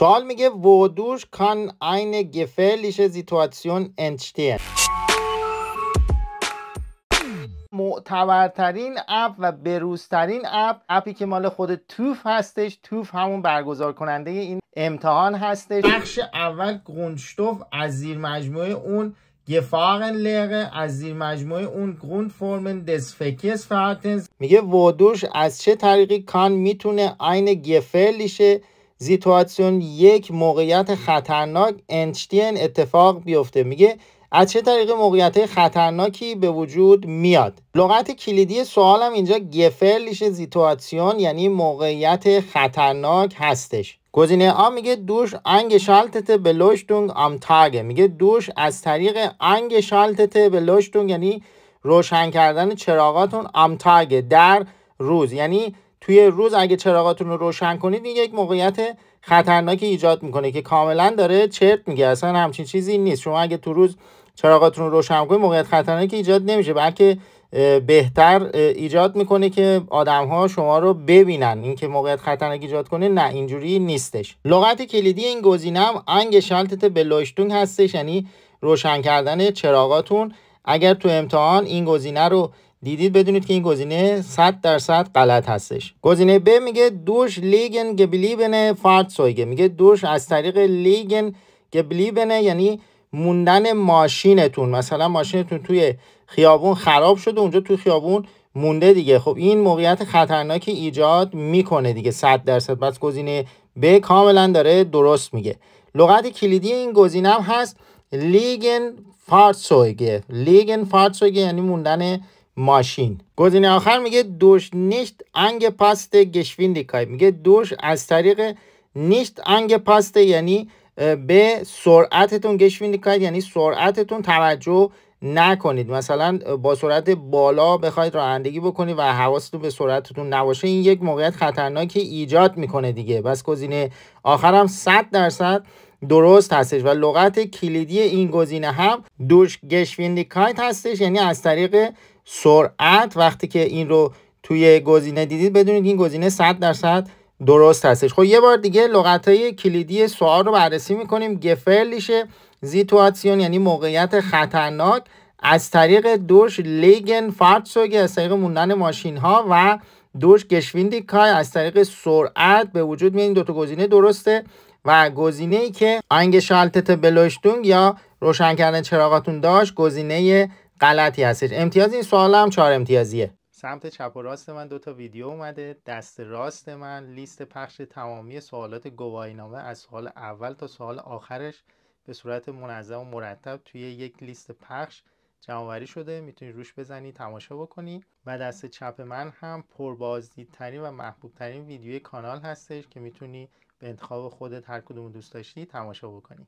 سوال میگه ودوش کان این گفلیش زیتواسیون انشتین معتبرترین اپ و بروزترین اپ اپی که مال خود توف هستش توف همون برگزار کننده این امتحان هستش بخش اول گونشتوف از زیر مجموعه اون گفاقن لغه از زیر مجموعه اون گروند فرمن دسفکس فراتنز میگه ودوش از چه طریقی کان میتونه این گفلیشه سیتواسیون یک موقعیت خطرناک انشتین اتفاق بیفته میگه از چه طریق موقعیت خطرناکی به وجود میاد لغت کلیدی سوالم اینجا گفرلیش سیتواسیون یعنی موقعیت خطرناک هستش گزینه آ میگه دوش انگ شلتته به لشتونگ ام تاگه میگه دوش از طریق شلتته به لشتونگ یعنی روشن کردن چراغاتون ام تاگه در روز یعنی توی روز اگه چراغاتون رو روشن کنید این یک موقعیت خطرناکی ایجاد میکنه که کاملا داره چرت میگه اصلا همچین چیزی نیست شما اگه تو روز چراغاتون رو روشن کنید موقعیت خطرناکی ایجاد نمیشه بلکه بهتر ایجاد میکنه که آدم ها شما رو ببینن اینکه موقعیت خطرناکی ایجاد کنه نه اینجوری نیستش لغت کلیدی این گزینه هم انگ شالتت بلوشتون هستش یعنی روشن کردن چراغاتون اگر تو امتحان این گزینه رو دیدید بدونید که این گزینه 100 درصد غلط هستش گزینه ب میگه دوش لیگن گبلیبن سویگه میگه دوش از طریق لیگن گبلیبنه یعنی موندن ماشینتون مثلا ماشینتون توی خیابون خراب شده اونجا توی خیابون مونده دیگه خب این موقعیت خطرناکی ایجاد میکنه دیگه 100 درصد بس گزینه ب کاملا داره درست میگه لغت کلیدی این گزینه هم هست لیگن سویگه لیگن سویگه یعنی موندن ماشین گزینه آخر میگه دوش نیشت انگ پاست کای میگه دوش از طریق نیشت انگ پاسته یعنی به سرعتتون کای یعنی سرعتتون توجه نکنید مثلا با سرعت بالا بخواید رانندگی بکنید و حواستون به سرعتتون نباشه این یک موقعیت خطرناکی ایجاد میکنه دیگه بس گزینه آخرم 100 درصد درست هستش و لغت کلیدی این گزینه هم دوش گشویندیکایت هستش یعنی از طریق سرعت وقتی که این رو توی گزینه دیدید بدونید این گزینه 100 درصد درست هستش خب یه بار دیگه لغت های کلیدی سوال رو بررسی میکنیم گفرلیشه زیتواتسیون یعنی موقعیت خطرناک از طریق دوش لیگن فارتسوگ از طریق موندن ماشین ها و دوش گشویندی کای از طریق سرعت به وجود میاد این دو تا گزینه درسته و گزینه ای که شالتت بلوشتونگ یا روشن کردن چراغاتون داشت گزینه غلطی هستش امتیاز این سوال هم چهار امتیازیه سمت چپ و راست من دو تا ویدیو اومده دست راست من لیست پخش تمامی سوالات گواهینامه از سوال اول تا سوال آخرش به صورت منظم و مرتب توی یک لیست پخش جمعوری شده میتونی روش بزنی تماشا بکنی و دست چپ من هم پربازدیدترین و محبوبترین ویدیوی کانال هستش که میتونی به انتخاب خودت هر کدوم دوست داشتی تماشا بکنی